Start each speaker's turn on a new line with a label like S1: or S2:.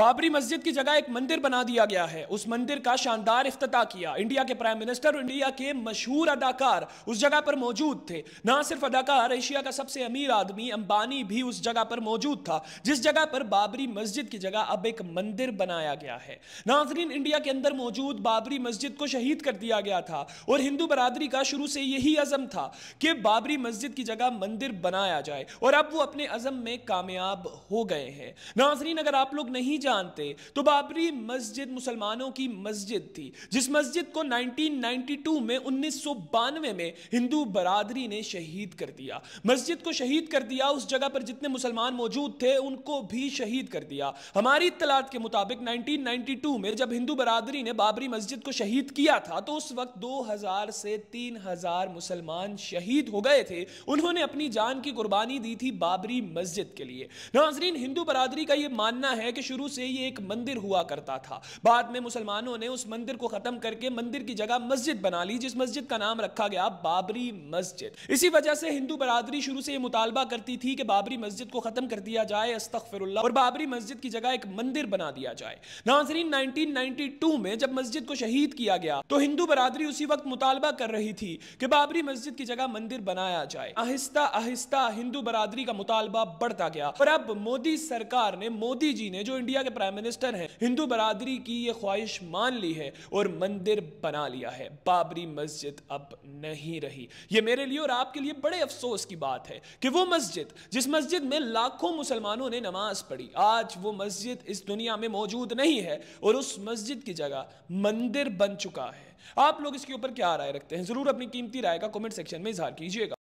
S1: बाबरी मस्जिद की जगह एक मंदिर बना दिया गया है उस मंदिर का शानदार अफ्तः किया इंडिया के प्राइम मिनिस्टर और इंडिया के मशहूर अदाकार उस जगह पर मौजूद थे ना सिर्फ अदाकार एशिया का सबसे अमीर आदमी अंबानी भी उस जगह पर मौजूद था जिस जगह पर बाबरी मस्जिद की जगह अब एक मंदिर बनाया गया है नाजरीन इंडिया के अंदर मौजूद बाबरी मस्जिद को शहीद कर दिया गया था और हिंदू बरदरी का शुरू से यही अजम था कि बाबरी मस्जिद की जगह मंदिर बनाया जाए और अब वो अपने अजम में कामयाब हो गए हैं नाजरीन अगर आप लोग नहीं जानते तो बाबरी मस्जिद मुसलमानों की मस्जिद थी जिस मस्जिद को 1992 में उन्नीस में हिंदू बरादरी ने शहीद कर दिया मस्जिद को शहीद कर दिया उस जगह पर जितने मुसलमान मौजूद थे उनको भी शहीद कर दिया हमारी इतलात के मुताबिक 1992 में जब हिंदू बरादरी ने बाबरी मस्जिद को शहीद किया था तो उस वक्त 2000 से 3000 मुसलमान शहीद हो गए थे उन्होंने अपनी जान की कुर्बानी दी थी बाबरी मस्जिद के लिए नाजरीन हिंदू बरादरी का यह मानना है कि शुरू से से ये एक मंदिर हुआ करता था बाद में मुसलमानों ने उस मंदिर को खत्म करके मंदिर की जगह मस्जिद बना ली जिस मस्जिद का नाम रखा गया बाबरी मस्जिद इसी वजह से हिंदू बरादरी शुरू से यह मुतालबा करती थी कि बाबरी मस्जिद को खत्म कर दिया जाए अस्तफर और बाबरी मस्जिद की जगह एक मंदिर बना दिया जाए नाजरीन नाइनटीन में जब मस्जिद को शहीद किया गया तो हिंदू बरादरी उसी वक्त मुतालबा कर रही थी कि बाबरी मस्जिद की जगह मंदिर बनाया जाए आहिस्ता आहिस्ता हिंदू बरादरी का मुतालबा बढ़ता गया और अब मोदी सरकार ने मोदी जी ने जो इंडिया इंडिया के प्राइम मिनिस्टर हैं हिंदू बरादरी की ये ख्वाहिश मान ली है और मंदिर बना लिया है बाबरी मस्जिद अब नहीं रही ये मेरे लिए और आपके लिए बड़े अफसोस की बात है कि वो मस्जिद जिस मस्जिद में लाखों मुसलमानों ने नमाज पढ़ी आज वो मस्जिद इस दुनिया में मौजूद नहीं है और उस मस्जिद की जगह मंदिर बन चुका है आप लोग इसके ऊपर क्या राय रखते हैं जरूर अपनी कीमती राय का कमेंट सेक्शन में इजहार कीजिएगा